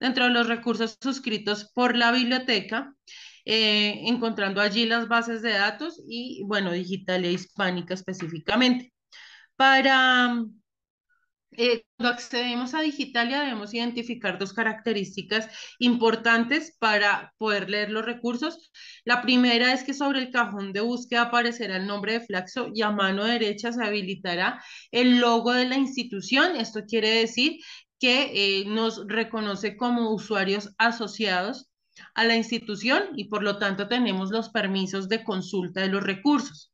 dentro de los recursos suscritos por la biblioteca, eh, encontrando allí las bases de datos y, bueno, Digitalia e hispánica específicamente. Para, eh, cuando accedemos a Digitalia debemos identificar dos características importantes para poder leer los recursos. La primera es que sobre el cajón de búsqueda aparecerá el nombre de Flaxo y a mano derecha se habilitará el logo de la institución. Esto quiere decir que eh, nos reconoce como usuarios asociados a la institución y por lo tanto tenemos los permisos de consulta de los recursos.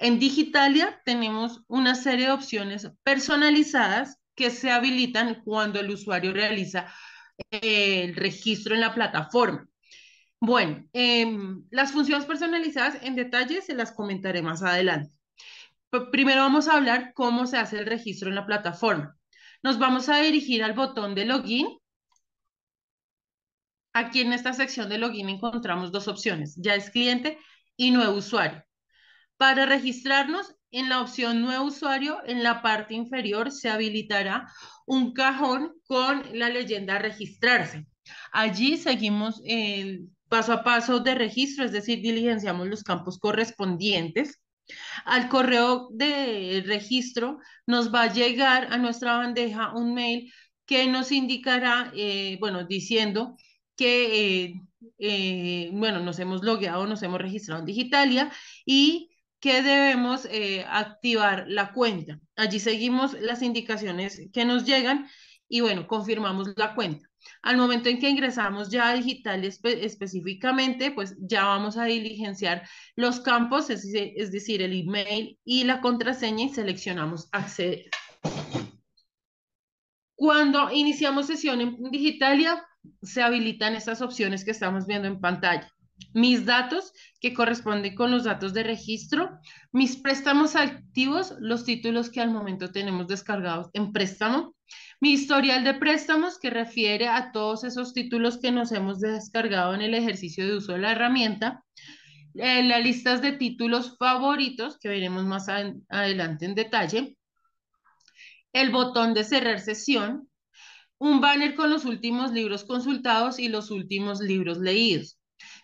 En Digitalia tenemos una serie de opciones personalizadas que se habilitan cuando el usuario realiza eh, el registro en la plataforma. Bueno, em, las funciones personalizadas en detalle se las comentaré más adelante. primero vamos a hablar cómo se hace el registro en la plataforma. Nos vamos a dirigir al botón de login. Aquí en esta sección de login encontramos dos opciones, ya es cliente y nuevo usuario. Para registrarnos en la opción Nuevo usuario, en la parte inferior se habilitará un cajón con la leyenda Registrarse. Allí seguimos el paso a paso de registro, es decir, diligenciamos los campos correspondientes. Al correo de registro nos va a llegar a nuestra bandeja un mail que nos indicará, eh, bueno, diciendo que, eh, eh, bueno, nos hemos logueado, nos hemos registrado en Digitalia y que debemos activar la cuenta. Allí seguimos las indicaciones que nos llegan y, bueno, confirmamos la cuenta. Al momento en que ingresamos ya a digital específicamente, pues ya vamos a diligenciar los campos, es, es decir, el email y la contraseña y seleccionamos acceder. Cuando iniciamos sesión en Digitalia, se habilitan estas opciones que estamos viendo en pantalla mis datos que corresponden con los datos de registro, mis préstamos activos, los títulos que al momento tenemos descargados en préstamo, mi historial de préstamos que refiere a todos esos títulos que nos hemos descargado en el ejercicio de uso de la herramienta, eh, las listas de títulos favoritos que veremos más adelante en detalle, el botón de cerrar sesión, un banner con los últimos libros consultados y los últimos libros leídos.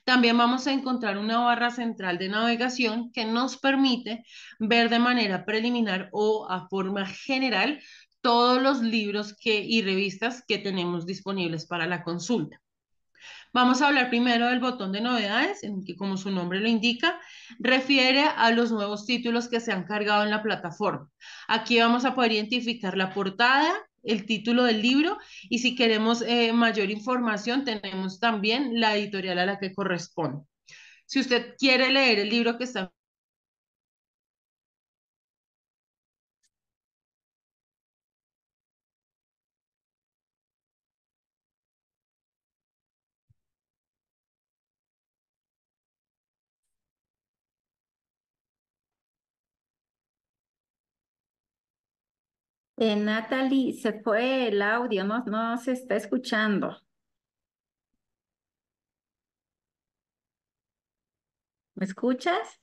También vamos a encontrar una barra central de navegación que nos permite ver de manera preliminar o a forma general todos los libros que, y revistas que tenemos disponibles para la consulta. Vamos a hablar primero del botón de novedades, en que como su nombre lo indica, refiere a los nuevos títulos que se han cargado en la plataforma. Aquí vamos a poder identificar la portada, el título del libro y si queremos eh, mayor información tenemos también la editorial a la que corresponde. Si usted quiere leer el libro que está Eh, Natalie, se fue el audio, no, no se está escuchando. ¿Me escuchas?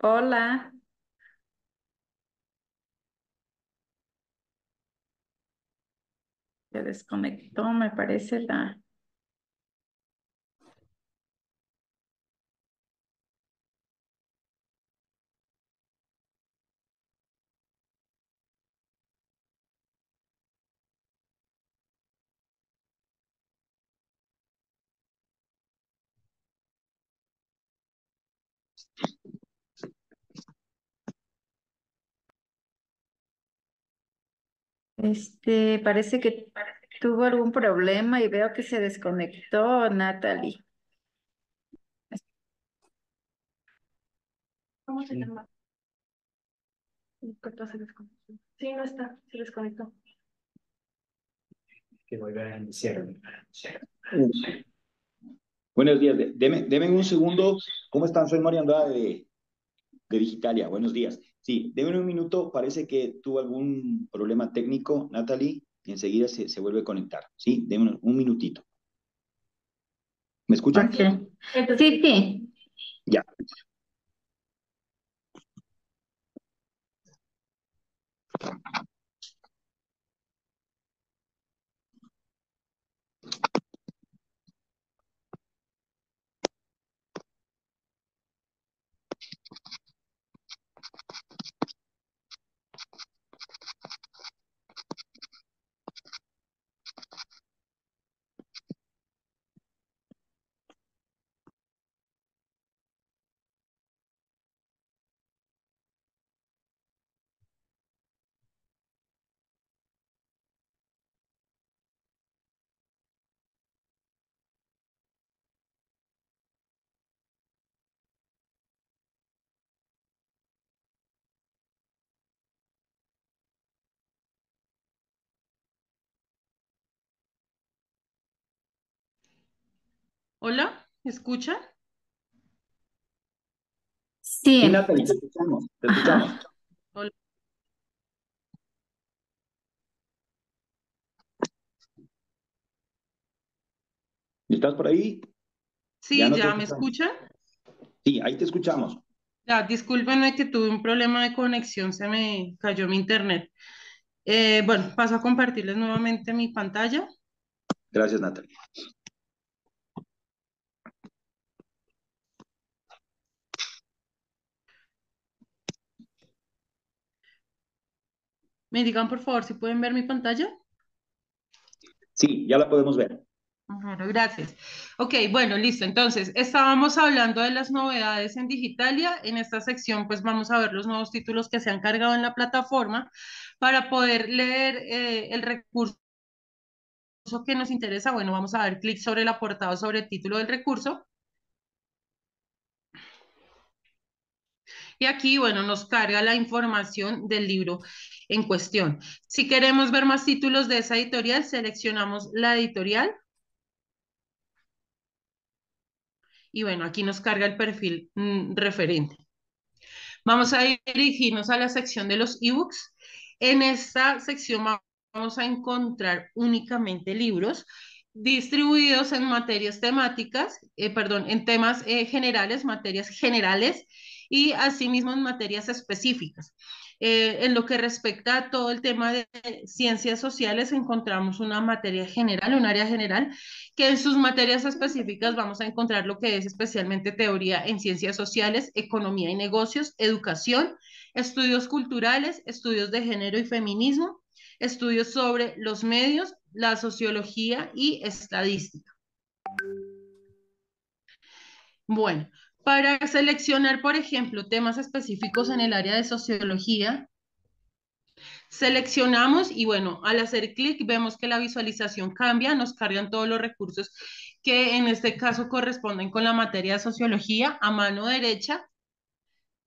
Hola. Se desconectó, me parece la... Este, parece que tuvo algún problema y veo que se desconectó, Natalie. ¿Cómo se llama? Se desconectó. Sí, no está, se desconectó. Buenos días, deme, un segundo. ¿Cómo están? Soy María Andrade de Digitalia. Buenos días. Sí, de un minuto parece que tuvo algún problema técnico, Natalie, y enseguida se, vuelve a conectar. Sí, de un, minutito. ¿Me escuchan? Sí, sí. Ya. Hola, ¿me escucha? Sí. sí te escuchamos, te escuchamos. Hola. ¿Estás por ahí? Sí, ¿ya, me escucha? Sí, ahí te escuchamos. Ya, discúlpenme que tuve un problema de conexión, se me cayó mi internet. Eh, bueno, paso a compartirles nuevamente mi pantalla. Gracias, Natalia. Me digan, por favor, si pueden ver mi pantalla. Sí, ya la podemos ver. Bueno, gracias. Ok, bueno, listo. Entonces, estábamos hablando de las novedades en Digitalia. En esta sección, pues vamos a ver los nuevos títulos que se han cargado en la plataforma para poder leer eh, el recurso que nos interesa. Bueno, vamos a dar clic sobre el aportado sobre el título del recurso. Y aquí, bueno, nos carga la información del libro en cuestión. Si queremos ver más títulos de esa editorial, seleccionamos la editorial. Y bueno, aquí nos carga el perfil mm, referente. Vamos a dirigirnos a la sección de los e-books. En esta sección vamos a encontrar únicamente libros distribuidos en materias temáticas, eh, perdón, en temas eh, generales, materias generales y asimismo en materias específicas. Eh, en lo que respecta a todo el tema de ciencias sociales, encontramos una materia general, un área general, que en sus materias específicas vamos a encontrar lo que es especialmente teoría en ciencias sociales, economía y negocios, educación, estudios culturales, estudios de género y feminismo, estudios sobre los medios, la sociología y estadística. Bueno, para seleccionar, por ejemplo, temas específicos en el área de sociología, seleccionamos y bueno, al hacer clic vemos que la visualización cambia, nos cargan todos los recursos que en este caso corresponden con la materia de sociología a mano derecha.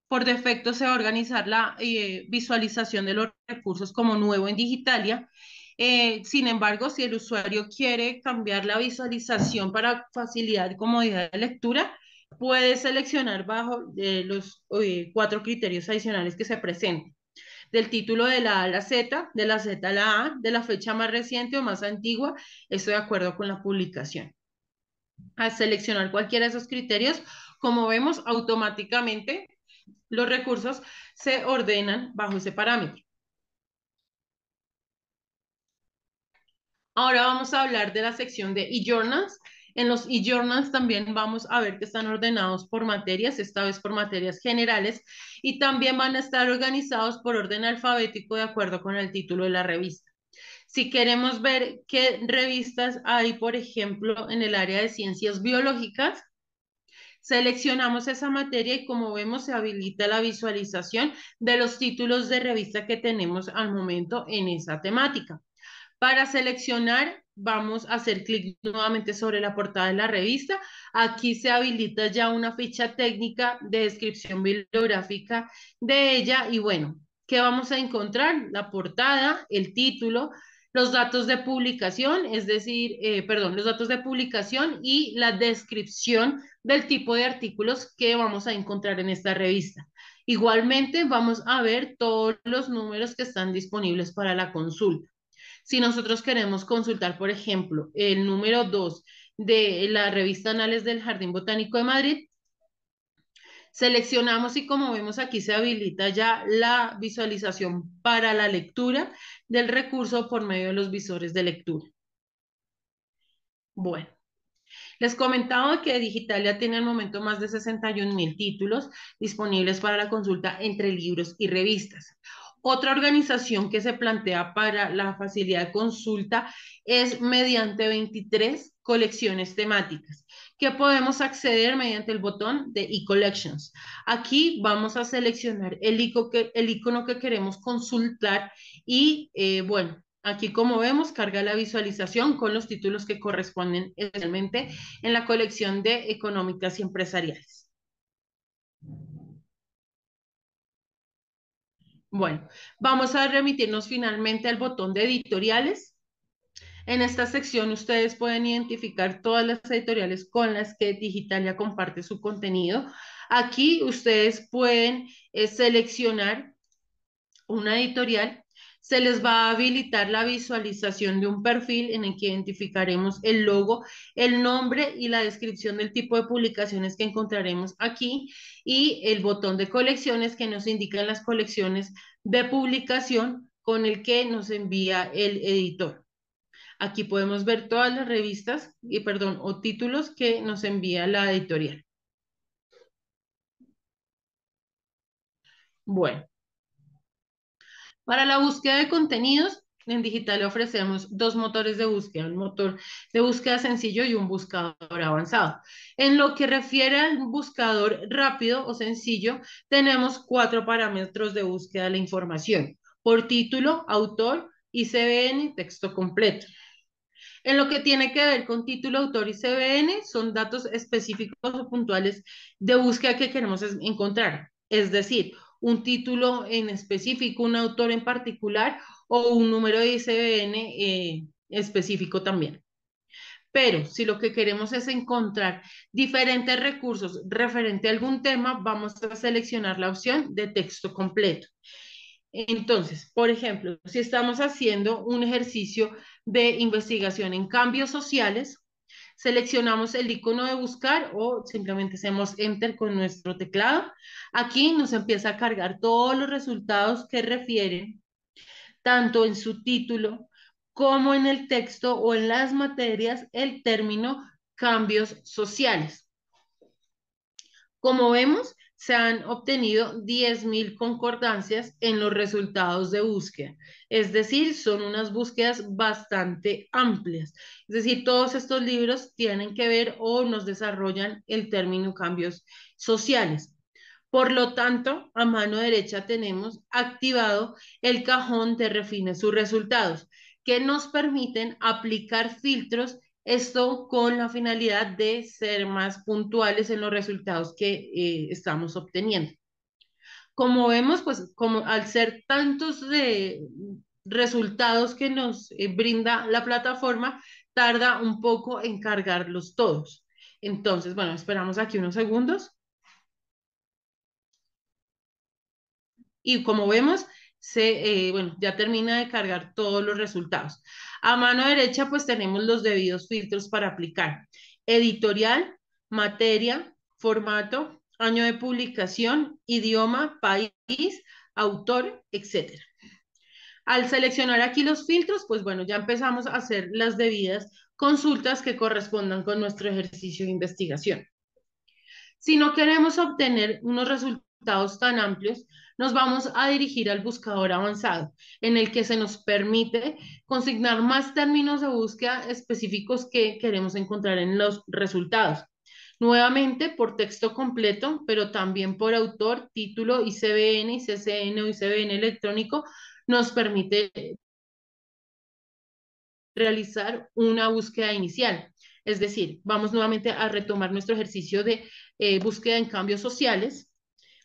Por defecto se va a organizar la eh, visualización de los recursos como nuevo en Digitalia. Eh, sin embargo, si el usuario quiere cambiar la visualización para facilidad y comodidad de lectura, puede seleccionar bajo eh, los eh, cuatro criterios adicionales que se presenten. Del título de la A a la Z, de la Z a la A, de la fecha más reciente o más antigua, estoy de acuerdo con la publicación. Al seleccionar cualquiera de esos criterios, como vemos, automáticamente los recursos se ordenan bajo ese parámetro. Ahora vamos a hablar de la sección de e-journals. En los e-journals también vamos a ver que están ordenados por materias, esta vez por materias generales, y también van a estar organizados por orden alfabético de acuerdo con el título de la revista. Si queremos ver qué revistas hay, por ejemplo, en el área de ciencias biológicas, seleccionamos esa materia y como vemos se habilita la visualización de los títulos de revista que tenemos al momento en esa temática. Para seleccionar vamos a hacer clic nuevamente sobre la portada de la revista. Aquí se habilita ya una ficha técnica de descripción bibliográfica de ella y bueno, ¿qué vamos a encontrar? La portada, el título, los datos de publicación, es decir, eh, perdón, los datos de publicación y la descripción del tipo de artículos que vamos a encontrar en esta revista. Igualmente vamos a ver todos los números que están disponibles para la consulta. Si nosotros queremos consultar, por ejemplo, el número 2 de la revista Anales del Jardín Botánico de Madrid, seleccionamos y como vemos aquí se habilita ya la visualización para la lectura del recurso por medio de los visores de lectura. Bueno. Les comentaba que Digitalia tiene al momento más de 61 mil títulos disponibles para la consulta entre libros y revistas. Otra organización que se plantea para la facilidad de consulta es mediante 23 colecciones temáticas que podemos acceder mediante el botón de e-collections. Aquí vamos a seleccionar el, icono que, queremos consultar y eh, bueno, Aquí, como vemos, carga la visualización con los títulos que corresponden especialmente en la colección de económicas y empresariales. Bueno, vamos a remitirnos finalmente al botón de editoriales. En esta sección ustedes pueden identificar todas las editoriales con las que Digitalia comparte su contenido. Aquí ustedes pueden eh, seleccionar una editorial se les va a habilitar la visualización de un perfil en el que identificaremos el logo, el nombre y la descripción del tipo de publicaciones que encontraremos aquí y el botón de colecciones que nos indican las colecciones de publicación con el que nos envía el editor. Aquí podemos ver todas las revistas y perdón, o títulos que nos envía la editorial. Bueno, para la búsqueda de contenidos, en digital ofrecemos dos motores de búsqueda, un motor de búsqueda sencillo y un buscador avanzado. En lo que refiere al buscador rápido o sencillo, tenemos cuatro parámetros de búsqueda de la información, por título, autor, y CBN, texto completo. En lo que tiene que ver con título, autor y CBN, son datos específicos o puntuales de búsqueda que queremos encontrar. Es decir, un título en específico, un autor en particular o un número de ICBN eh, específico también. Pero si lo que queremos es encontrar diferentes recursos referente a algún tema, vamos a seleccionar la opción de texto completo. Entonces, por ejemplo, si estamos haciendo un ejercicio de investigación en cambios sociales, seleccionamos el icono de buscar o simplemente hacemos enter con nuestro teclado. Aquí nos empieza a cargar todos los resultados que refieren, tanto en su título como en el texto o en las materias, el término cambios sociales. Como vemos, se han obtenido 10.000 concordancias en los resultados de búsqueda. Es decir, son unas búsquedas bastante amplias. Es decir, todos estos libros tienen que ver o nos desarrollan el término cambios sociales. Por lo tanto, a mano derecha tenemos activado el cajón de refine sus resultados, que nos permiten aplicar filtros esto con la finalidad de ser más puntuales en los resultados que eh, estamos obteniendo. Como vemos, pues como al ser tantos de resultados que nos eh, brinda la plataforma, tarda un poco en cargarlos todos. Entonces, bueno, esperamos aquí unos segundos. Y como vemos, se, eh, ya termina de cargar todos los resultados. A mano derecha, pues tenemos los debidos filtros para aplicar. Editorial, materia, formato, año de publicación, idioma, país, autor, etc. Al seleccionar aquí los filtros, pues bueno, ya empezamos a hacer las debidas consultas que correspondan con nuestro ejercicio de investigación. Si no queremos obtener unos resultados tan amplios, nos vamos a dirigir al buscador avanzado, en el que se nos permite consignar más términos de búsqueda específicos que queremos encontrar en los resultados. Nuevamente por texto completo, pero también por autor, título, ICBN, CCN o ICBN electrónico, nos permite realizar una búsqueda inicial. Es decir, vamos nuevamente a retomar nuestro ejercicio de eh, búsqueda en cambios sociales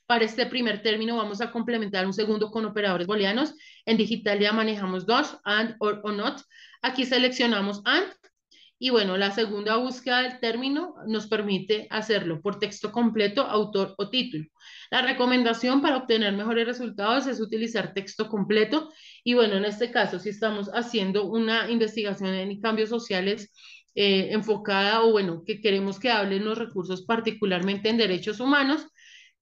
para este primer término vamos a complementar un segundo con operadores booleanos. En digital ya manejamos dos, and, or, o not. Aquí seleccionamos and y bueno, la segunda búsqueda del término nos permite hacerlo por texto completo, autor o título. La recomendación para obtener mejores resultados es utilizar texto completo. Y bueno, en este caso, si estamos haciendo una investigación en cambios sociales eh, enfocada o bueno, que queremos que hablen los recursos particularmente en derechos humanos,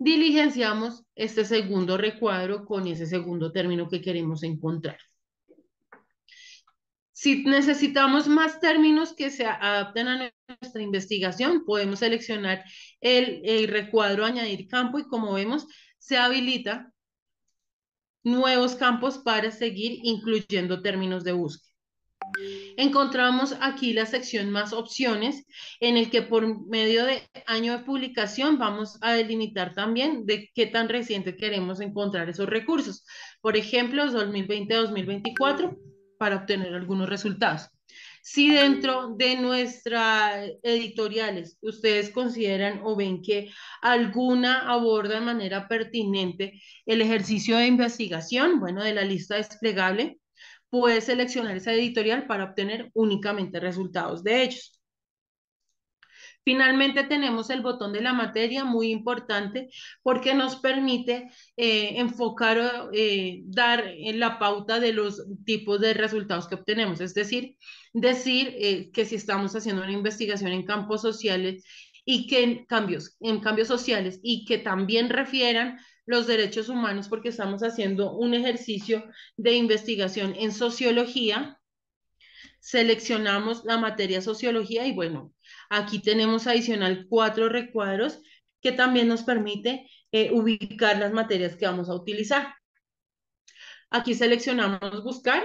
diligenciamos este segundo recuadro con ese segundo término que queremos encontrar. Si necesitamos más términos que se adapten a nuestra investigación, podemos seleccionar el, recuadro añadir campo y como vemos, se habilita nuevos campos para seguir incluyendo términos de búsqueda. Encontramos aquí la sección más opciones, en el que por medio de año de publicación vamos a delimitar también de qué tan reciente queremos encontrar esos recursos. Por ejemplo, 2020-2024 para obtener algunos resultados. Si dentro de nuestras editoriales ustedes consideran o ven que alguna aborda de manera pertinente el ejercicio de investigación, bueno, de la lista desplegable, puede seleccionar esa editorial para obtener únicamente resultados de ellos. Finalmente tenemos el botón de la materia, muy importante, porque nos permite eh, enfocar, eh, dar eh, la pauta de los tipos de resultados que obtenemos. Es decir, decir eh, que si estamos haciendo una investigación en campos sociales y que en cambios, en cambios sociales y que también refieran los derechos humanos porque estamos haciendo un ejercicio de investigación en sociología. Seleccionamos la materia sociología y bueno, aquí tenemos adicional cuatro recuadros que también nos permite eh, ubicar las materias que vamos a utilizar. Aquí seleccionamos buscar.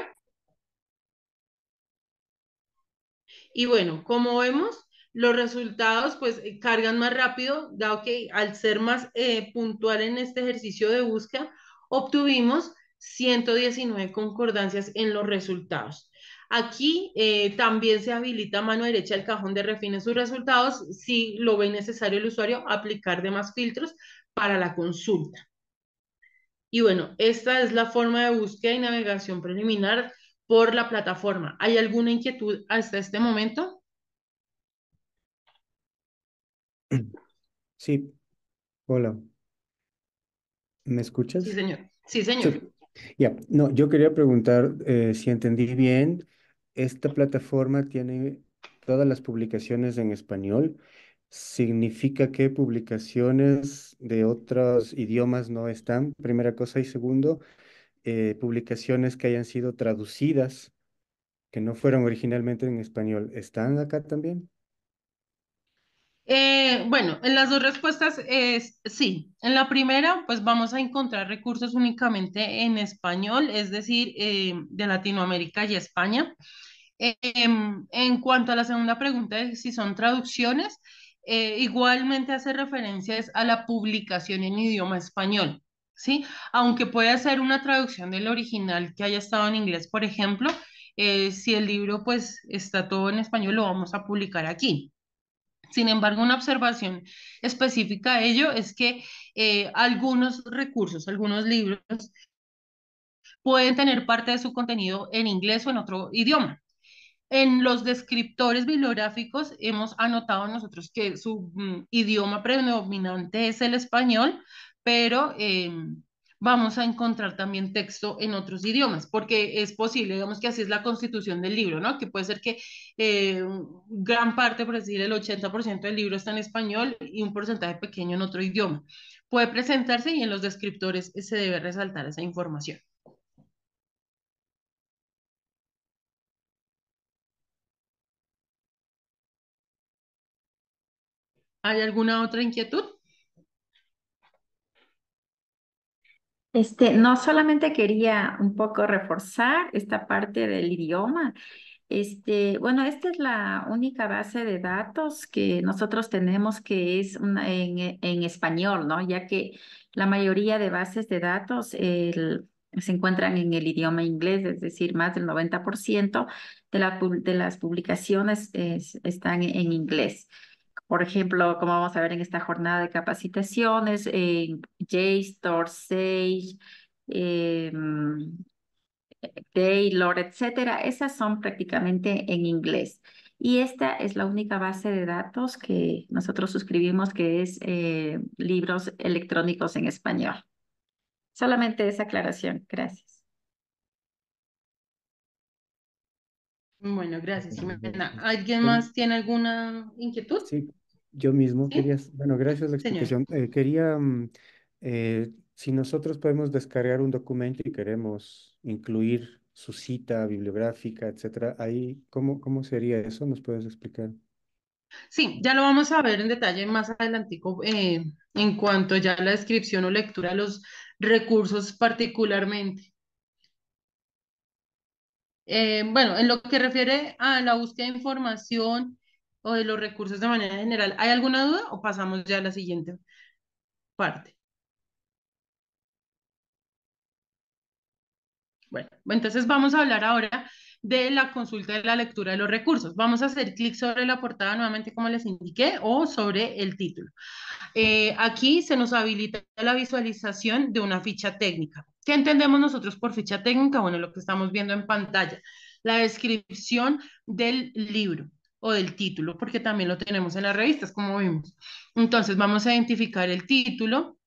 Y bueno, como vemos, los resultados pues eh, cargan más rápido, dado que al ser más eh, puntual en este ejercicio de búsqueda, obtuvimos 119 concordancias en los resultados. Aquí eh, también se habilita mano derecha el cajón de refine sus resultados si lo ve necesario el usuario aplicar demás filtros para la consulta. Y bueno, esta es la forma de búsqueda y navegación preliminar por la plataforma. ¿Hay alguna inquietud hasta este momento? Sí, hola. ¿Me escuchas? Sí, señor. Sí, señor. Ya, no, yo quería preguntar eh, si entendí bien, esta plataforma tiene todas las publicaciones en español. ¿Significa que publicaciones de otros idiomas no están? Primera cosa. Y segundo, eh, publicaciones que hayan sido traducidas, que no fueron originalmente en español, ¿están acá también? Eh, bueno, en las dos respuestas es sí. En la primera, pues vamos a encontrar recursos únicamente en español, es decir, eh, de Latinoamérica y España. Eh, em, en cuanto a la segunda pregunta, si son traducciones, igualmente hace referencias a la publicación en idioma español. ¿Sí? Aunque puede ser una traducción del original que haya estado en inglés, por ejemplo, si el libro pues está todo en español, lo vamos a publicar aquí. Sin embargo, una observación específica a ello es que eh, algunos recursos, algunos libros pueden tener parte de su contenido en inglés o en otro idioma. En los descriptores bibliográficos hemos anotado nosotros que su mm, idioma predominante es el español, pero em, vamos a encontrar también texto en otros idiomas, porque es posible, digamos que así es la constitución del libro, ¿no? Que puede ser que eh, gran parte, por decir, el 80% del libro está en español y un porcentaje pequeño en otro idioma. Puede presentarse y en los descriptores se debe resaltar esa información. ¿Hay alguna otra inquietud? Este, no solamente quería un poco reforzar esta parte del idioma. Este, bueno, esta es la única base de datos que nosotros tenemos que es en, español, Ya que la mayoría de bases de datos se encuentran en el idioma inglés, es decir, más del 90% de, las publicaciones están en inglés. Por ejemplo, como vamos a ver en esta jornada de capacitaciones, en JSTOR, Sage, eh, Taylor, etcétera, esas son prácticamente en inglés. Y esta es la única base de datos que nosotros suscribimos, que es eh, libros electrónicos en español. Solamente esa aclaración. Gracias. Bueno, gracias, ¿Alguien más tiene alguna inquietud? Sí, yo mismo quería, bueno, gracias por la explicación. Eh, quería, mm, eh, si nosotros podemos descargar un documento y queremos incluir su cita bibliográfica, etcétera, ahí, ¿cómo, cómo sería eso? ¿Nos puedes explicar? Sí, ya lo vamos a ver en detalle más adelantico eh, en cuanto ya a la descripción o lectura de los recursos particularmente. bueno, en lo que refiere a la búsqueda de información o de los recursos de manera general. ¿Hay alguna duda o pasamos ya a la siguiente parte? Bueno, entonces vamos a hablar ahora de la consulta de la lectura de los recursos. Vamos a hacer clic sobre la portada nuevamente como les indiqué o sobre el título. Eh, aquí se nos habilita la visualización de una ficha técnica. ¿Qué entendemos nosotros por ficha técnica? Bueno, lo que estamos viendo en pantalla, la descripción del libro o del título, porque también lo tenemos en las revistas, como vimos. Entonces vamos a identificar el título,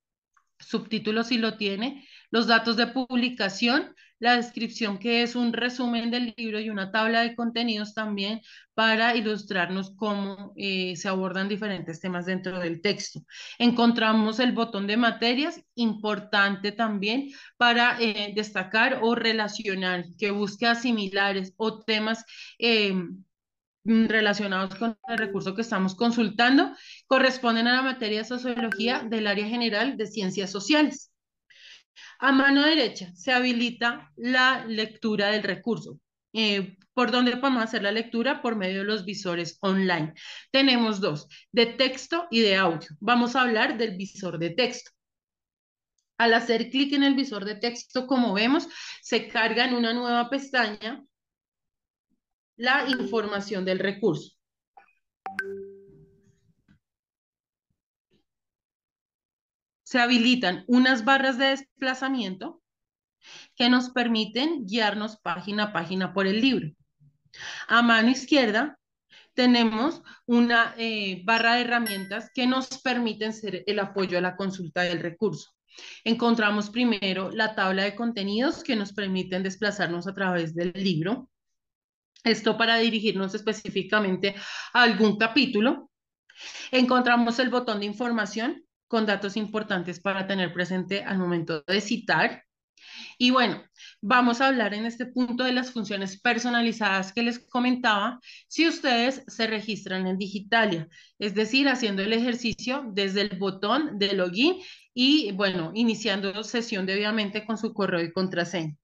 subtítulo si lo tiene, los datos de publicación, la descripción que es un resumen del libro y una tabla de contenidos también para ilustrarnos cómo eh, se abordan diferentes temas dentro del texto. Encontramos el botón de materias, importante también para eh, destacar o relacionar, que busque similares o temas. Em, Mm, relacionados con el recurso que estamos consultando corresponden a la materia de sociología del área general de ciencias sociales. A mano derecha se habilita la lectura del recurso. Eh, ¿Por dónde podemos hacer la lectura? Por medio de los visores online. Tenemos dos, de texto y de audio. Vamos a hablar del visor de texto. Al hacer clic en el visor de texto, como vemos, se carga en una nueva pestaña la información del recurso. Se habilitan unas barras de desplazamiento que nos permiten guiarnos página a página por el libro. A mano izquierda tenemos una eh, barra de herramientas que nos permiten ser el apoyo a la consulta del recurso. Encontramos primero la tabla de contenidos que nos permiten desplazarnos a través del libro. Esto para dirigirnos específicamente a algún capítulo. Encontramos el botón de información con datos importantes para tener presente al momento de citar. Y bueno, vamos a hablar en este punto de las funciones personalizadas que les comentaba si ustedes se registran en Digitalia, es decir, haciendo el ejercicio desde el botón de login y bueno, iniciando sesión debidamente con su correo y contraseña.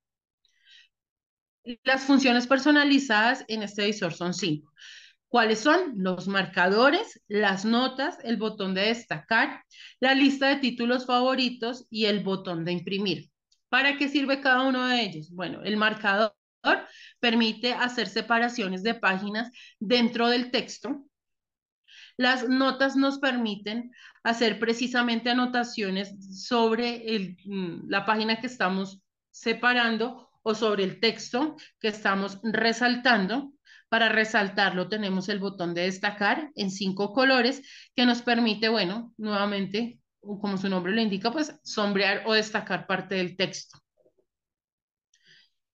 Las funciones personalizadas en este visor son cinco. ¿Cuáles son? Los marcadores, las notas, el botón de destacar, la lista de títulos favoritos y el botón de imprimir. ¿Para qué sirve cada uno de ellos? Bueno, el marcador permite hacer separaciones de páginas dentro del texto. Las notas nos permiten hacer precisamente anotaciones sobre mm, la página que estamos separando o sobre el texto que estamos resaltando. Para resaltarlo tenemos el botón de destacar en cinco colores que nos permite, bueno, nuevamente, como su nombre lo indica, pues sombrear o destacar parte del texto.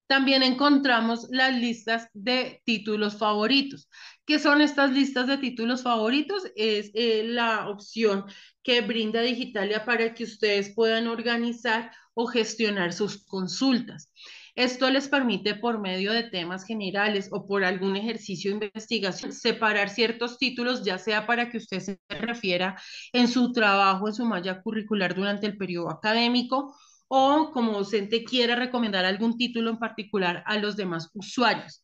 También encontramos las listas de títulos favoritos. ¿Qué son estas listas de títulos favoritos? Es eh, la opción que brinda Digitalia para que ustedes puedan organizar o gestionar sus consultas. Esto les permite, por medio de temas generales o por algún ejercicio de investigación, separar ciertos títulos, ya sea para que usted se refiera en su trabajo, en su malla curricular durante el periodo académico o como docente quiera recomendar algún título en particular a los demás usuarios.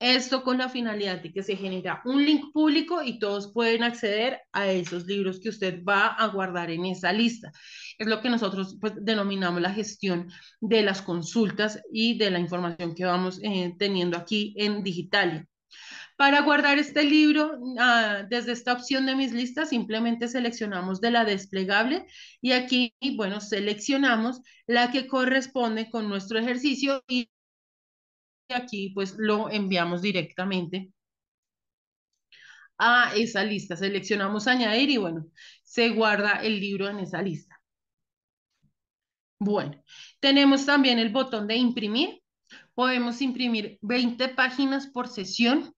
Esto con la finalidad de que se genera un link público y todos pueden acceder a esos libros que usted va a guardar en esa lista es lo que nosotros pues, denominamos la gestión de las consultas y de la información que vamos eh, teniendo aquí en Digitalia. Para guardar este libro, ah, desde esta opción de mis listas, simplemente seleccionamos de la desplegable y aquí, bueno, seleccionamos la que corresponde con nuestro ejercicio y aquí pues lo enviamos directamente a esa lista. Seleccionamos añadir y bueno, se guarda el libro en esa lista. Bueno, tenemos también el botón de imprimir. Podemos imprimir 20 páginas por sesión.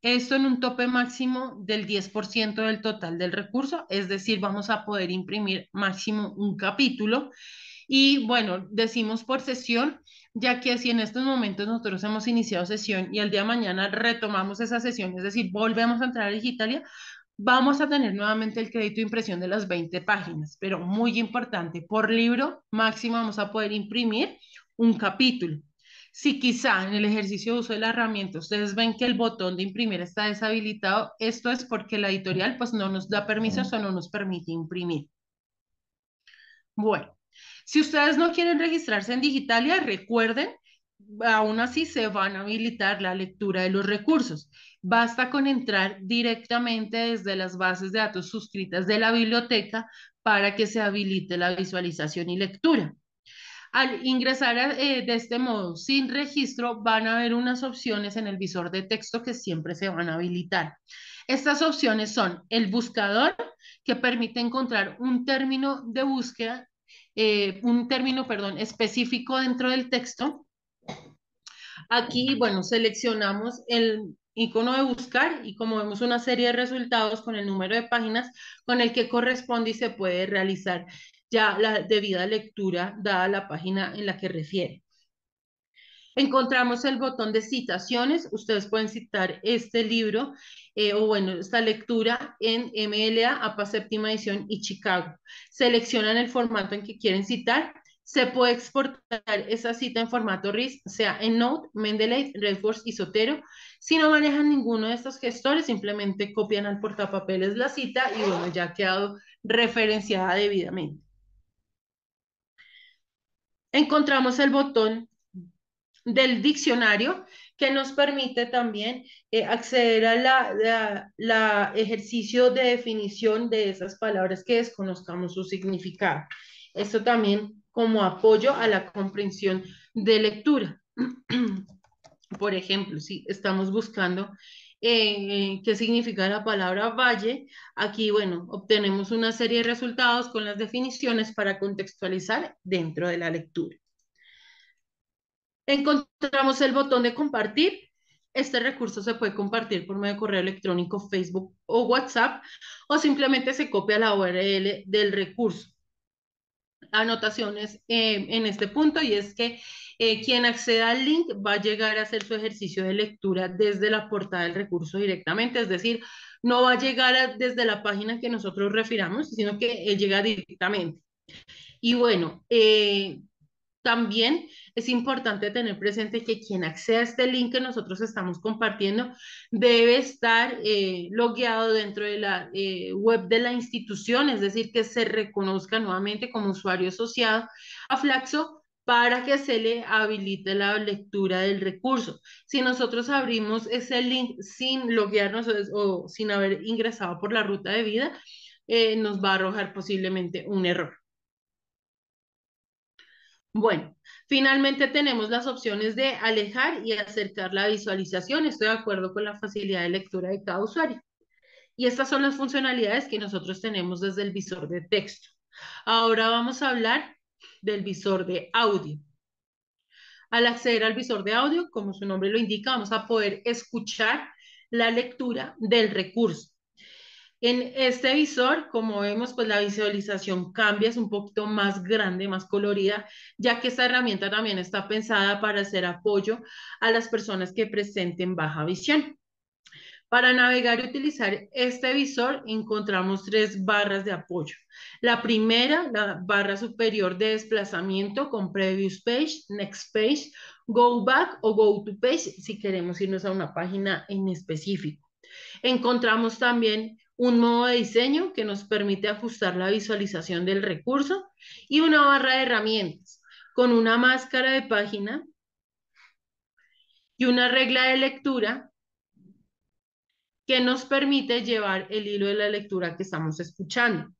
Esto en un tope máximo del 10% del total del recurso, es decir, vamos a poder imprimir máximo un capítulo. Y bueno, decimos por sesión, ya que si en estos momentos nosotros hemos iniciado sesión y el día de mañana retomamos esa sesión, es decir, volvemos a entrar a Digitalia, vamos a tener nuevamente el crédito de impresión de las 20 páginas, pero muy importante, por libro máximo vamos a poder imprimir un capítulo. Si quizá en el ejercicio de uso de la herramienta ustedes ven que el botón de imprimir está deshabilitado, esto es porque la editorial pues no nos da permiso, o no nos permite imprimir. Bueno, si ustedes no quieren registrarse en Digitalia, recuerden aún así se van a habilitar la lectura de los recursos. Basta con entrar directamente desde las bases de datos suscritas de la biblioteca para que se habilite la visualización y lectura. Al ingresar eh, de este modo sin registro, van a haber unas opciones en el visor de texto que siempre se van a habilitar. Estas opciones son el buscador, que permite encontrar un término de búsqueda, eh, un término, perdón, específico dentro del texto, Aquí, bueno, seleccionamos el icono de buscar y como vemos una serie de resultados con el número de páginas con el que corresponde y se puede realizar ya la debida lectura dada la página en la que refiere. Encontramos el botón de citaciones. Ustedes pueden citar este libro eh, o bueno, esta lectura en MLA, APA séptima edición y Chicago. Seleccionan el formato en que quieren citar se puede exportar esa cita en formato RIS, sea en Node, Mendeley, Redforce y Sotero. Si no manejan ninguno de estos gestores, simplemente copian al portapapeles la cita y bueno, ya ha quedado referenciada debidamente. Encontramos el botón del diccionario que nos permite también eh, acceder a la, la, ejercicio de definición de esas palabras que desconozcamos su significado. Esto también como apoyo a la comprensión de lectura. Por ejemplo, si estamos buscando eh, qué significa la palabra valle, aquí, bueno, obtenemos una serie de resultados con las definiciones para contextualizar dentro de la lectura. Encontramos el botón de compartir, este recurso se puede compartir por medio de correo electrónico, Facebook o WhatsApp, o simplemente se copia la URL del recurso anotaciones eh, en este punto y es que eh, quien acceda al link va a llegar a hacer su ejercicio de lectura desde la portada del recurso directamente, es decir, no va a llegar desde la página que nosotros refiramos, sino que él eh, llega directamente. Y bueno, también es importante tener presente que quien acceda a este link que nosotros estamos compartiendo debe estar eh, logueado dentro de la eh, web de la institución, es decir, que se reconozca nuevamente como usuario asociado a Flaxo para que se le habilite la lectura del recurso. Si nosotros abrimos ese link sin loguearnos o sin haber ingresado por la ruta de vida, eh, nos va a arrojar posiblemente un error. Bueno, finalmente tenemos las opciones de alejar y acercar la visualización. Estoy de acuerdo con la facilidad de lectura de cada usuario. Y estas son las funcionalidades que nosotros tenemos desde el visor de texto. Ahora vamos a hablar del visor de audio. Al acceder al visor de audio, como su nombre lo indica, vamos a poder escuchar la lectura del recurso. En este visor, como vemos, pues la visualización cambia, es un poquito más grande, más colorida, ya que esta herramienta también está pensada para hacer apoyo a las personas que presenten baja visión. Para navegar y utilizar este visor encontramos tres barras de apoyo. La primera, la barra superior de desplazamiento con Previous Page, Next Page, Go Back o Go to Page si queremos irnos a una página en específico. Encontramos también un modo de diseño que nos permite ajustar la visualización del recurso y una barra de herramientas con una máscara de página y una regla de lectura que nos permite llevar el hilo de la lectura que estamos escuchando.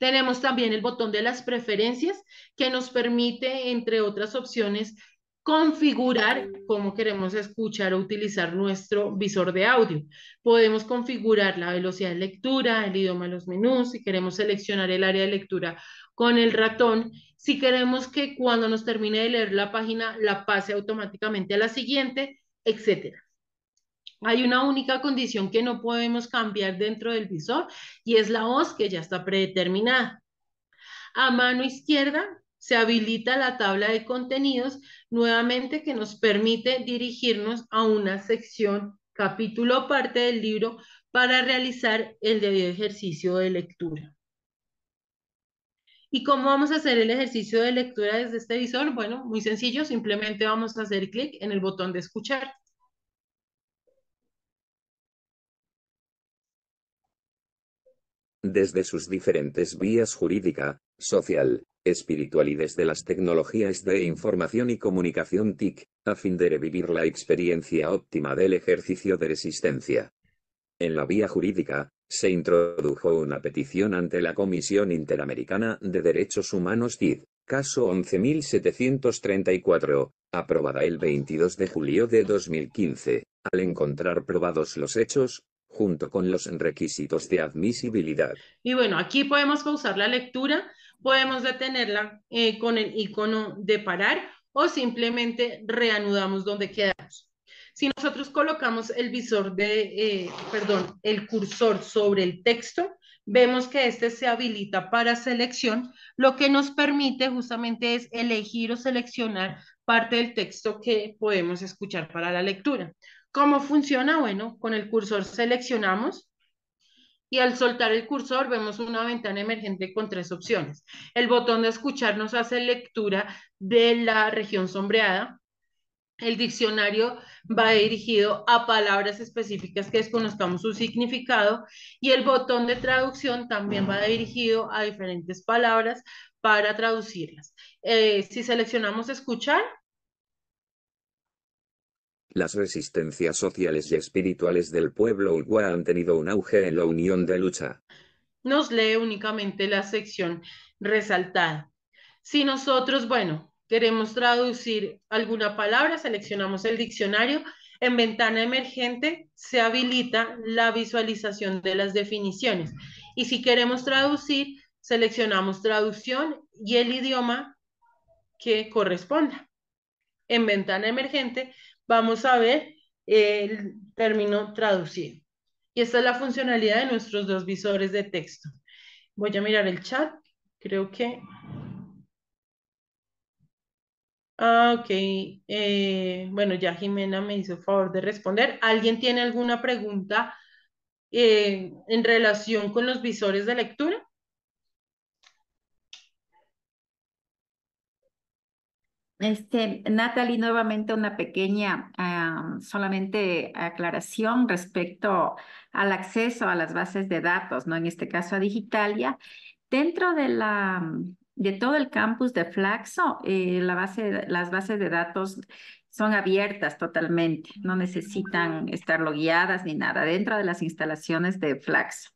Tenemos también el botón de las preferencias que nos permite, entre otras opciones, configurar cómo queremos escuchar o utilizar nuestro visor de audio. Podemos configurar la velocidad de lectura, el idioma de los menús, si queremos seleccionar el área de lectura con el ratón, si queremos que cuando nos termine de leer la página la pase automáticamente a la siguiente, etc. Hay una única condición que no podemos cambiar dentro del visor y es la voz que ya está predeterminada. A mano izquierda se habilita la tabla de contenidos nuevamente que nos permite dirigirnos a una sección, capítulo o parte del libro para realizar el debido ejercicio de lectura. ¿Y cómo vamos a hacer el ejercicio de lectura desde este visor? Bueno, muy sencillo, simplemente vamos a hacer clic en el botón de escuchar. Desde sus diferentes vías jurídicas, social, espiritual y desde las tecnologías de información y comunicación TIC, a fin de revivir la experiencia óptima del ejercicio de resistencia. En la vía jurídica, se introdujo una petición ante la Comisión Interamericana de Derechos Humanos CID, caso 11734, aprobada el 22 de julio de 2015, al encontrar probados los hechos, junto con los requisitos de admisibilidad. Y bueno, aquí podemos pausar la lectura podemos detenerla eh, con el icono de parar o simplemente reanudamos donde quedamos. Si nosotros colocamos el visor de, eh, perdón, el cursor sobre el texto, vemos que este se habilita para selección, lo que nos permite justamente es elegir o seleccionar parte del texto que podemos escuchar para la lectura. ¿Cómo funciona? Bueno, con el cursor seleccionamos, y al soltar el cursor vemos una ventana emergente con tres opciones. El botón de escuchar nos hace lectura de la región sombreada. El diccionario va dirigido a palabras específicas que desconozcamos su significado y el botón de traducción también va dirigido a diferentes palabras para traducirlas. Eh, si seleccionamos escuchar, las resistencias sociales y espirituales del pueblo Uruguay han tenido un auge en la unión de lucha. Nos lee únicamente la sección resaltada. Si nosotros, bueno, queremos traducir alguna palabra, seleccionamos el diccionario. En ventana emergente se habilita la visualización de las definiciones. Y si queremos traducir, seleccionamos traducción y el idioma que corresponda. En ventana emergente vamos a ver el término traducido. Y esta es la funcionalidad de nuestros dos visores de texto. Voy a mirar el chat. Creo que... Ah, ok. Eh, bueno, ya Jimena me hizo el favor de responder. ¿Alguien tiene alguna pregunta eh, en relación con los visores de lectura? Este, Natalie, nuevamente una pequeña ah, solamente aclaración respecto al acceso a las bases de datos, ¿no? En este caso a Digitalia. Dentro de la de todo el campus de Flaxo, eh, la base, las bases de datos son abiertas totalmente, no necesitan estar logueadas ni nada dentro de las instalaciones de Flaxo.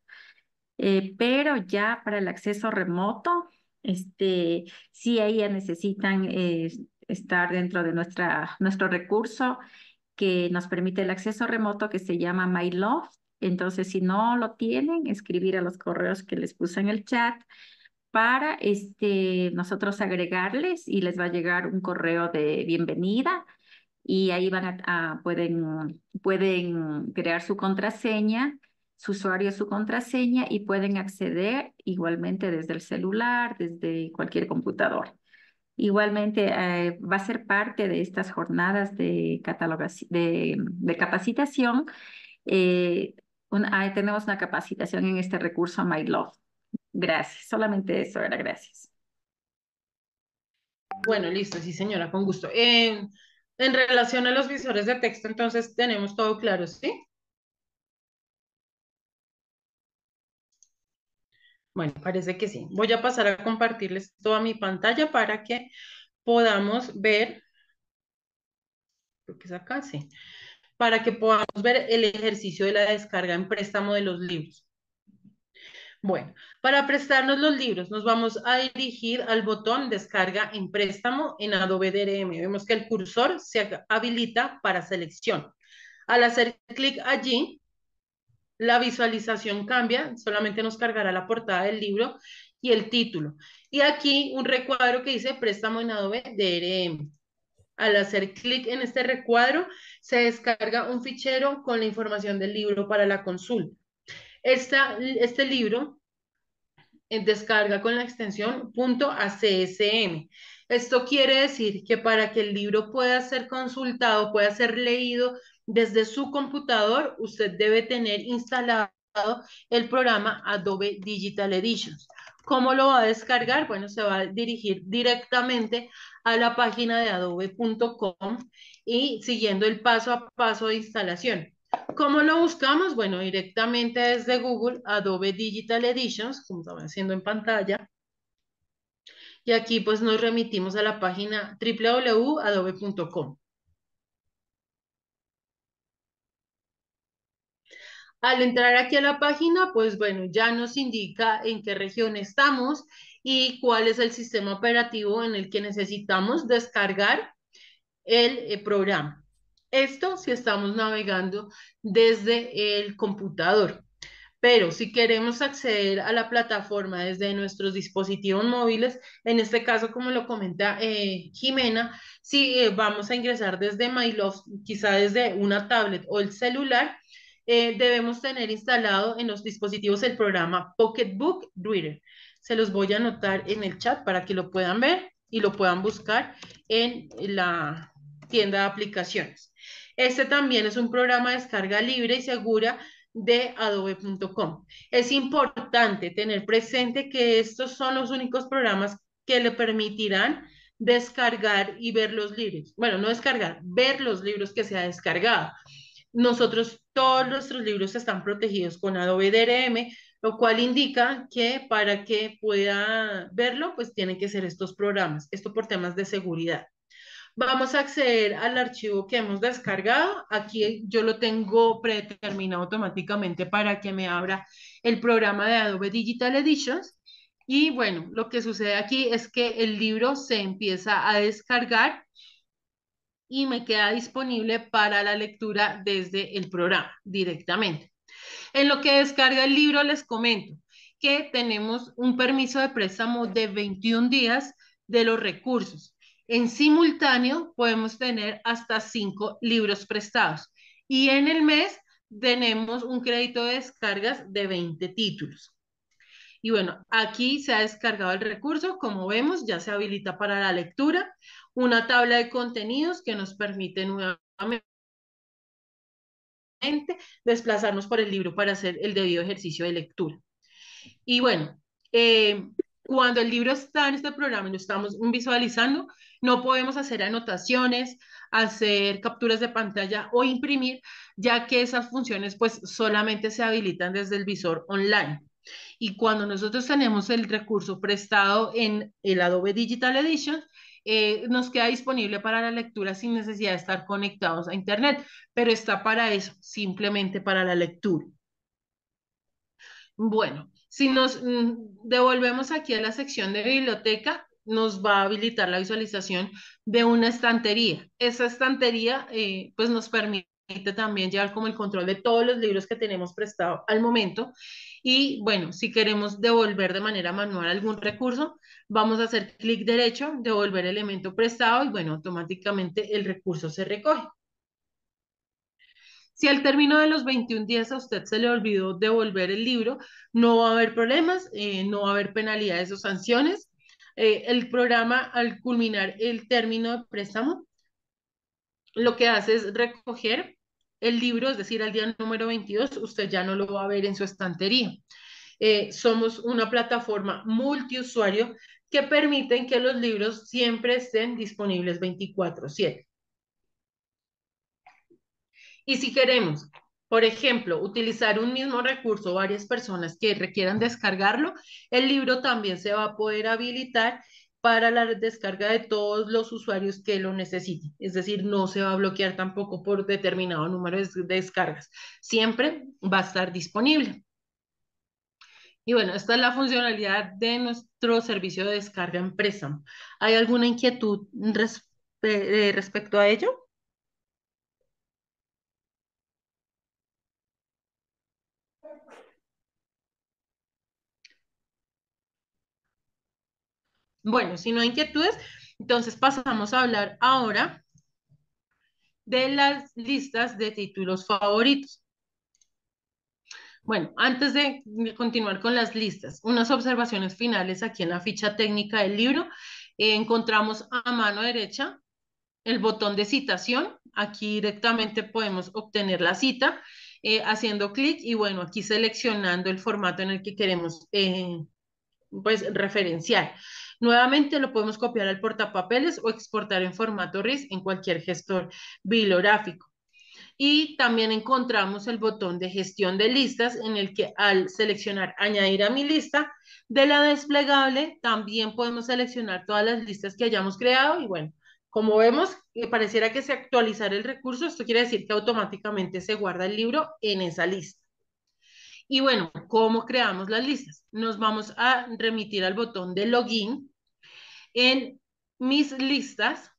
Eh, pero ya para el acceso remoto, este, sí, ahí necesitan eh, estar dentro de nuestra, nuestro recurso que nos permite el acceso remoto que se llama MyLoft Entonces, si no lo tienen, escribir a los correos que les puse en el chat para este, nosotros agregarles y les va a llegar un correo de bienvenida y ahí van a, pueden, pueden crear su contraseña, su usuario, su contraseña y pueden acceder igualmente desde el celular, desde cualquier computador. Igualmente, eh, va a ser parte de estas jornadas de, de, capacitación. Eh, tenemos una capacitación en este recurso My Love. Gracias, solamente eso era, gracias. Bueno, listo, sí señora, con gusto. en relación a los visores de texto, entonces tenemos todo claro, ¿sí? Bueno, parece que sí. Voy a pasar a compartirles toda mi pantalla para que podamos ver, que es acá, para que podamos ver el ejercicio de la descarga en préstamo de los libros. Bueno, para prestarnos los libros nos vamos a dirigir al botón descarga en préstamo en Adobe DRM. Vemos que el cursor se habilita para selección. Al hacer clic allí, la visualización cambia, solamente nos cargará la portada del libro y el título. Y aquí un recuadro que dice préstamo en Adobe DRM. Al hacer clic en este recuadro, se descarga un fichero con la información del libro para la consulta. este libro eh, descarga con la extensión .acsm. Esto quiere decir que para que el libro pueda ser consultado, pueda ser leído desde su computador, usted debe tener instalado el programa Adobe Digital Editions. ¿Cómo lo va a descargar? Bueno, se va a dirigir directamente a la página de adobe.com y siguiendo el paso a paso de instalación. ¿Cómo lo buscamos? Bueno, directamente desde Google, Adobe Digital Editions, como estaba haciendo en pantalla. Y aquí pues nos remitimos a la página www.adobe.com. Al entrar aquí a la página, pues bueno, ya nos indica en qué región estamos y cuál es el sistema operativo en el que necesitamos descargar el eh, programa. Esto si estamos navegando desde el computador. Pero si queremos acceder a la plataforma desde nuestros dispositivos móviles, en este caso, como lo comenta eh, Jimena, si eh, vamos a ingresar desde MyLoft, quizá desde una tablet o el celular, eh, debemos tener instalado en los dispositivos el programa Pocketbook Reader. Se los voy a anotar en el chat para que lo puedan ver y lo puedan buscar en la tienda de aplicaciones. Este también es un programa de descarga libre y segura de adobe.com. Es importante tener presente que estos son los únicos programas que le permitirán descargar y ver los libros. Bueno, no descargar, ver los libros que se ha descargado. Nosotros, todos nuestros libros están protegidos con Adobe DRM, lo cual indica que para que pueda verlo, pues tienen que ser estos programas, esto por temas de seguridad. Vamos a acceder al archivo que hemos descargado. Aquí yo lo tengo predeterminado automáticamente para que me abra el programa de Adobe Digital Editions. Y bueno, lo que sucede aquí es que el libro se empieza a descargar y me queda disponible para la lectura desde el programa directamente. En lo que descarga el libro les comento que tenemos un permiso de préstamo de 21 días de los recursos. En simultáneo podemos tener hasta 5 libros prestados y en el mes tenemos un crédito de descargas de 20 títulos. Y bueno, aquí se ha descargado el recurso, como vemos, ya se habilita para la lectura una tabla de contenidos que nos permite nuevamente desplazarnos por el libro para hacer el debido ejercicio de lectura. Y bueno, eh, cuando el libro está en este programa y lo estamos visualizando, no podemos hacer anotaciones, hacer capturas de pantalla o imprimir, ya que esas funciones pues solamente se habilitan desde el visor online. Y cuando nosotros tenemos el recurso prestado en el Adobe Digital Edition, eh, nos queda disponible para la lectura sin necesidad de estar conectados a Internet, pero está para eso, simplemente para la lectura. Bueno, si nos mm, devolvemos aquí a la sección de biblioteca, nos va a habilitar la visualización de una estantería. Esa estantería eh, pues nos permite también llevar como el control de todos los libros que tenemos prestado al momento. Y bueno, si queremos devolver de manera manual algún recurso, Vamos a hacer clic derecho, devolver elemento prestado y bueno, automáticamente el recurso se recoge. Si al término de los 21 días a usted se le olvidó devolver el libro, no va a haber problemas, eh, no va a haber penalidades o sanciones. Eh, el programa al culminar el término de préstamo lo que hace es recoger el libro, es decir, al día número 22, usted ya no lo va a ver en su estantería. Eh, somos una plataforma multiusuario que permiten que los libros siempre estén disponibles 24/7. Y si queremos, por ejemplo, utilizar un mismo recurso varias personas que requieran descargarlo, el libro también se va a poder habilitar para la descarga de todos los usuarios que lo necesiten. Es decir, no se va a bloquear tampoco por determinado número de descargas. Siempre va a estar disponible. Y bueno, esta es la funcionalidad de nuestro servicio de descarga empresa. ¿Hay alguna inquietud eh, respecto a ello? Bueno, si no hay inquietudes, entonces pasamos a hablar ahora de las listas de títulos favoritos. Bueno, antes de continuar con las listas, unas observaciones finales aquí en la ficha técnica del libro. Eh, encontramos a mano derecha el botón de citación. Aquí directamente podemos obtener la cita eh, haciendo clic y bueno, aquí seleccionando el formato en el que queremos eh, pues referenciar. Nuevamente lo podemos copiar al portapapeles o exportar en formato RIS en cualquier gestor bibliográfico. Y también encontramos el botón de gestión de listas en el que al seleccionar añadir a mi lista, de la desplegable también podemos seleccionar todas las listas que hayamos creado y bueno, como vemos, eh, pareciera que se actualizara el recurso, esto quiere decir que automáticamente se guarda el libro en esa lista. Y bueno, ¿cómo creamos las listas? Nos vamos a remitir al botón de login. En mis listas,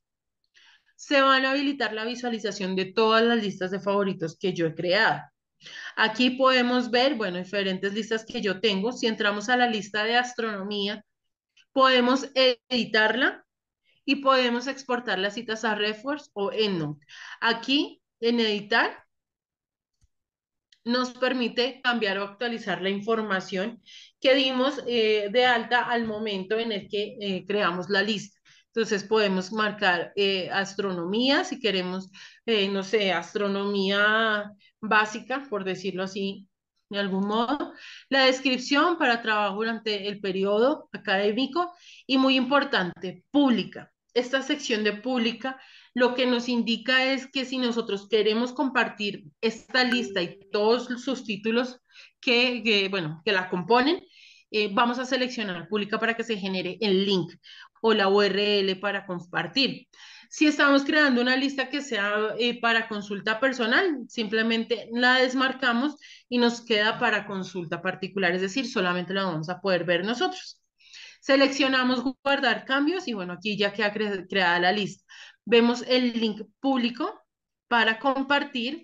se van a habilitar la visualización de todas las listas de favoritos que yo he creado. Aquí podemos ver, bueno, diferentes listas que yo tengo. Si entramos a la lista de astronomía, podemos editarla y podemos exportar las citas a Reforce o EndNote. Aquí, en editar, nos permite cambiar o actualizar la información que dimos eh, de alta al momento en el que eh, creamos la lista. Entonces podemos marcar eh, astronomía, si queremos, eh, no sé, astronomía básica, por decirlo así, de algún modo. La descripción para trabajo durante el periodo académico y muy importante, pública. Esta sección de pública lo que nos indica es que si nosotros queremos compartir esta lista y todos sus títulos que, bueno, que la componen, eh, vamos a seleccionar pública para que se genere el link o la URL para compartir. Si estamos creando una lista que sea eh, para consulta personal, simplemente la desmarcamos y nos queda para consulta particular, es decir, solamente la vamos a poder ver nosotros. Seleccionamos guardar cambios y bueno, aquí ya queda creada la lista. Vemos el link público para compartir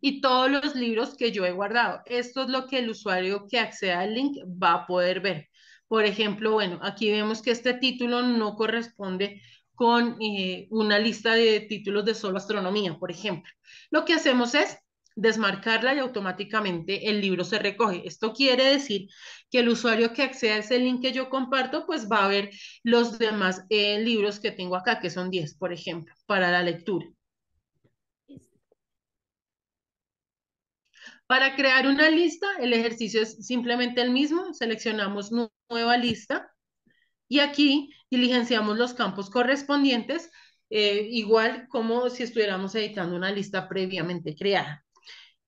y todos los libros que yo he guardado. Esto es lo que el usuario que acceda al link va a poder ver. Por ejemplo, bueno, aquí vemos que este título no corresponde con eh, una lista de títulos de solo astronomía, por ejemplo. Lo que hacemos es desmarcarla y automáticamente el libro se recoge. Esto quiere decir que el usuario que acceda a ese link que yo comparto, pues va a ver los demás eh, libros que tengo acá, que son 10, por ejemplo, para la lectura. Para crear una lista, el ejercicio es simplemente el mismo, seleccionamos nueva lista y aquí diligenciamos los campos correspondientes, eh, igual como si estuviéramos editando una lista previamente creada.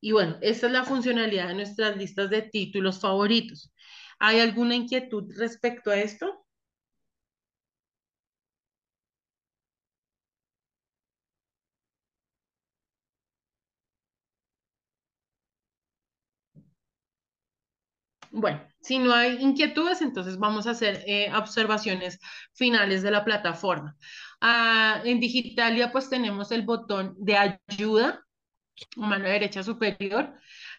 Y bueno, esta es la funcionalidad de nuestras listas de títulos favoritos. ¿Hay alguna inquietud respecto a esto? Bueno, si no hay inquietudes, entonces vamos a hacer eh, observaciones finales de la plataforma. Ah, en Digitalia pues tenemos el botón de ayuda, mano derecha superior,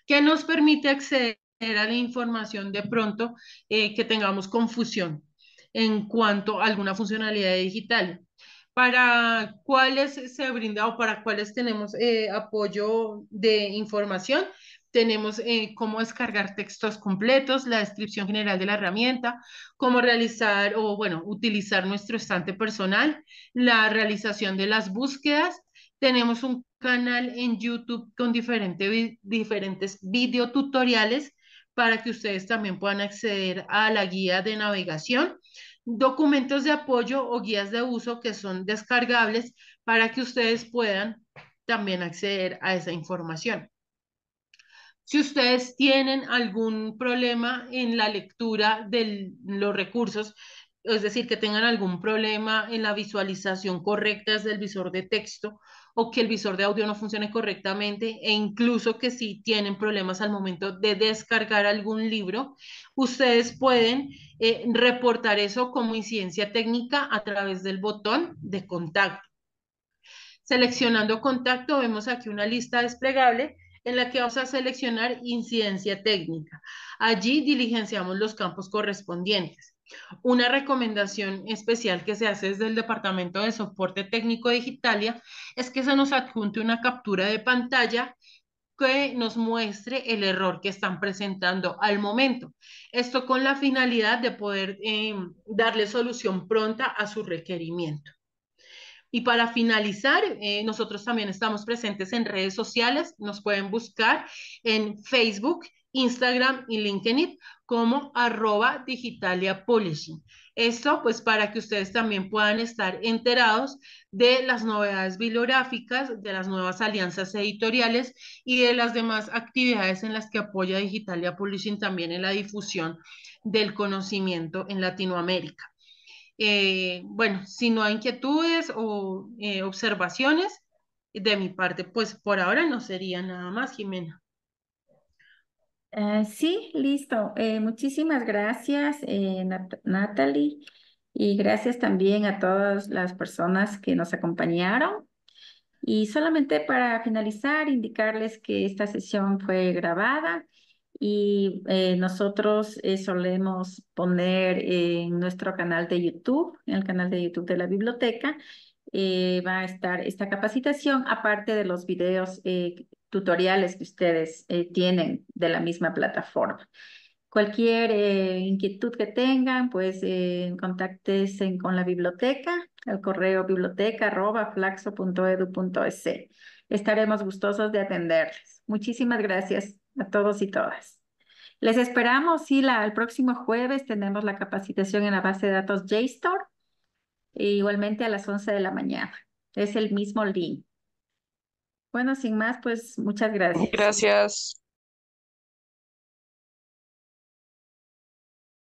que nos permite acceder a la información de pronto eh, que tengamos confusión en cuanto a alguna funcionalidad digital. Para cuáles se brinda o para cuáles tenemos eh, apoyo de información, tenemos eh, cómo descargar textos completos, la descripción general de la herramienta, cómo realizar o, bueno, utilizar nuestro estante personal, la realización de las búsquedas. Tenemos un canal en YouTube con diferentes diferentes videotutoriales para que ustedes también puedan acceder a la guía de navegación, documentos de apoyo o guías de uso que son descargables para que ustedes puedan también acceder a esa información. Si ustedes tienen algún problema en la lectura de los recursos, es decir, que tengan algún problema en la visualización correcta del visor de texto o que el visor de audio no funcione correctamente e incluso que si tienen problemas al momento de descargar algún libro, ustedes pueden eh, reportar eso como incidencia técnica a través del botón de contacto. Seleccionando contacto, vemos aquí una lista desplegable en la que vamos a seleccionar incidencia técnica. Allí diligenciamos los campos correspondientes. Una recomendación especial que se hace desde el Departamento de Soporte Técnico Digitalia es que se nos adjunte una captura de pantalla que nos muestre el error que están presentando al momento. Esto con la finalidad de poder em, darle solución pronta a su requerimiento. Y para finalizar, eh, nosotros también estamos presentes en redes sociales, nos pueden buscar en Facebook, Instagram y LinkedIn como arroba digitalia Esto pues para que ustedes también puedan estar enterados de las novedades bibliográficas, de las nuevas alianzas editoriales y de las demás actividades en las que apoya Digitalia Publishing también en la difusión del conocimiento en Latinoamérica. Eh, bueno, si no hay inquietudes o eh, observaciones, de mi parte, pues por ahora no sería nada más, Jimena. Eh, sí, listo. muchísimas gracias, Natalie, y gracias también a todas las personas que nos acompañaron. Y solamente para finalizar, indicarles que esta sesión fue grabada y eh, nosotros eh, solemos poner en nuestro canal de YouTube, en el canal de YouTube de la biblioteca, eh, va a estar esta capacitación, aparte de los videos tutoriales que ustedes tienen de la misma plataforma. Cualquier inquietud que tengan, pues eh, con la biblioteca, el correo biblioteca.flaxo.edu.es. Estaremos gustosos de atenderles. Muchísimas gracias a todos y todas. Les esperamos, sí, al el próximo jueves tenemos la capacitación en la base de datos JSTOR, e igualmente a las 11 de la mañana. Es el mismo link. Bueno, sin más, pues muchas gracias. Gracias.